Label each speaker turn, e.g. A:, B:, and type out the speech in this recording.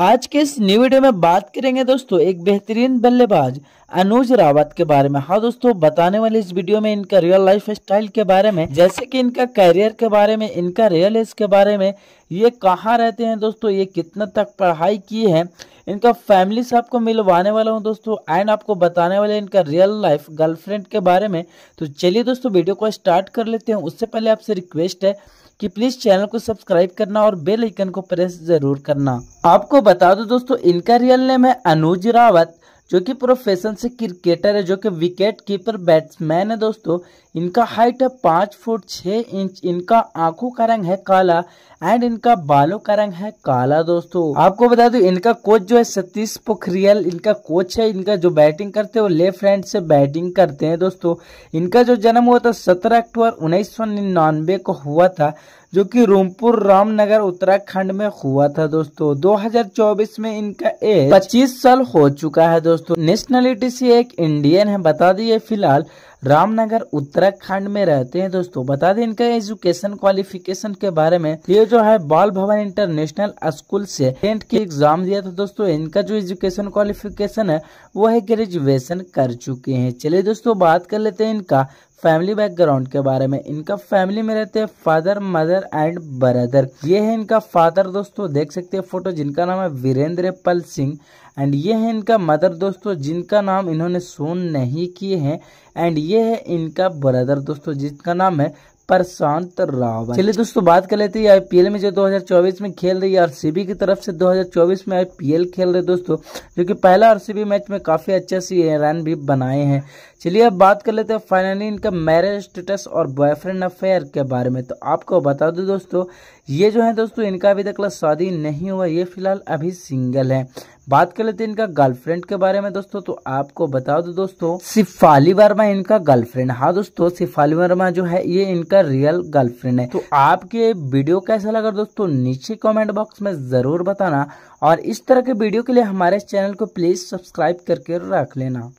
A: आज के इस न्यू वीडियो में बात करेंगे दोस्तों एक बेहतरीन बल्लेबाज अनुज रावत के बारे में हाँ दोस्तों बताने वाले इस वीडियो में इनका रियल लाइफ स्टाइल के बारे में जैसे कि इनका करियर के बारे में इनका रियल एज के बारे में ये कहाँ रहते हैं दोस्तों ये कितना तक पढ़ाई की है इनका फैमिली से आपको मिलवाने वाला हूँ दोस्तों एंड आपको बताने वाले इनका रियल लाइफ गर्लफ्रेंड के बारे में तो चलिए दोस्तों वीडियो को स्टार्ट कर लेते हैं उससे पहले आपसे रिक्वेस्ट है कि प्लीज़ चैनल को सब्सक्राइब करना और बेल आइकन को प्रेस जरूर करना आपको बता दो दोस्तों इनका रियल नेम है अनुज रावत जो कि प्रोफेशन से क्रिकेटर है जो कि विकेट कीपर बैट्समैन है दोस्तों इनका हाइट है पाँच फुट छः इंच इनका आंखों का रंग है काला एंड इनका बालों का रंग है काला दोस्तों आपको बता दू इनका कोच जो है सतीश पोखरियल इनका कोच है इनका जो बैटिंग करते हैं वो लेफ्ट हैंड से बैटिंग करते हैं दोस्तों इनका जो जन्म हुआ था सत्रह अक्टूबर उन्नीस को हुआ था जो कि रूमपुर रामनगर उत्तराखंड में हुआ था दोस्तों 2024 में इनका एज 25 साल हो चुका है दोस्तों नेशनलिटी से एक इंडियन है बता दिए फिलहाल रामनगर उत्तराखंड में रहते हैं दोस्तों बता दें इनका एजुकेशन क्वालिफिकेशन के बारे में ये जो है बाल भवन इंटरनेशनल स्कूल से टेंट की एग्जाम दिया था दोस्तों इनका जो एजुकेशन क्वालिफिकेशन है वो है ग्रेजुएशन कर चुके हैं चलिए दोस्तों बात कर लेते हैं इनका फैमिली बैकग्राउंड के बारे में इनका फैमिली में रहते हैं फादर मदर एंड ब्रदर ये है इनका फादर दोस्तों तो देख सकते हैं फोटो जिनका नाम है वीरेंद्र पल सिंह एंड ये है इनका मदर दोस्तों जिनका नाम इन्होंने सोन नहीं किए हैं एंड ये है इनका ब्रदर दोस्तों जिनका नाम है प्रशांत राव चलिए दोस्तों बात कर लेते हैं आईपीएल में जो 2024 में खेल रही है आरसीबी की तरफ से 2024 में आईपीएल खेल रहे दोस्तों जो कि पहला आरसीबी मैच में काफी अच्छे से रन भी बनाए हैं चलिए अब बात कर लेते हैं फाइनली इनका मैरिज स्टेटस और बॉयफ्रेंड अफेयर के बारे में तो आपको बता दो दोस्तों ये जो है दोस्तों इनका अभी तक शादी नहीं हुआ ये फिलहाल अभी सिंगल है बात कर लेते हैं इनका गर्लफ्रेंड के बारे में दोस्तों तो आपको बता दो तो दोस्तों शिफाली वर्मा इनका गर्लफ्रेंड हाँ दोस्तों शिफाली वर्मा जो है ये इनका रियल गर्लफ्रेंड है तो आपके वीडियो कैसा लगा दोस्तों नीचे कमेंट बॉक्स में जरूर बताना और इस तरह के वीडियो के लिए हमारे चैनल को प्लीज सब्सक्राइब करके रख लेना